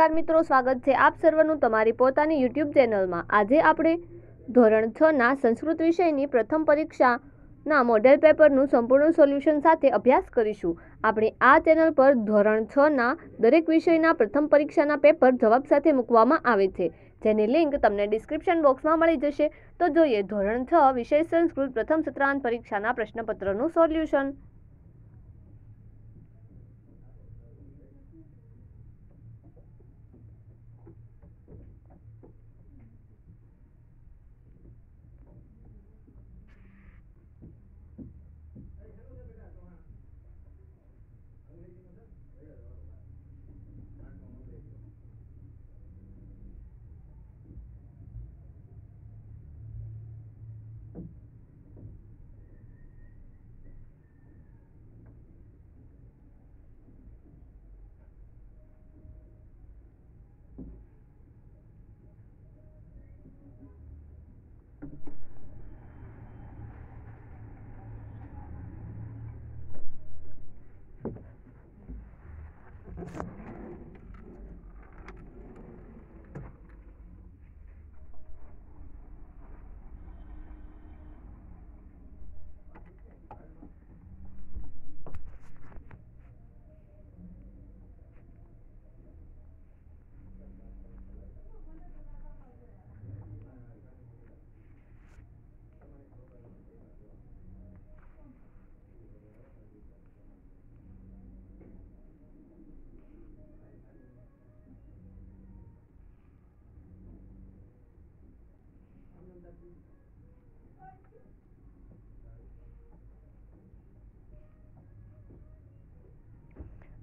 નમસ્કાર મિત્રો સ્વાગત છે આપ સર્વનું તમારી પોતાની યુટ્યુબ ચેનલમાં આજે આપણે ધોરણ છ ના સંસ્કૃત વિષયની પ્રથમ પરીક્ષાના મોડેલ પેપરનું સંપૂર્ણ સોલ્યુશન સાથે અભ્યાસ કરીશું આપણે આ ચેનલ પર ધોરણ છ ના દરેક વિષયના પ્રથમ પરીક્ષાના પેપર જવાબ સાથે મૂકવામાં આવે છે જેની લિંક તમને ડિસ્ક્રિપ્શન બોક્સમાં મળી જશે તો જોઈએ ધોરણ છ વિષય સંસ્કૃત પ્રથમ સત્રાંત પરીક્ષાના પ્રશ્નપત્રનું સોલ્યુશન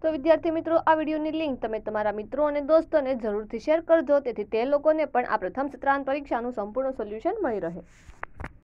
તો વિદ્યાર્થી મિત્રો આ વિડીયોની લિંક તમે તમારા મિત્રો અને દોસ્તોને જરૂરથી શેર કરજો તેથી તે લોકોને પણ આ પ્રથમ સત્રાંત પરીક્ષાનું સંપૂર્ણ સોલ્યુશન મળી રહે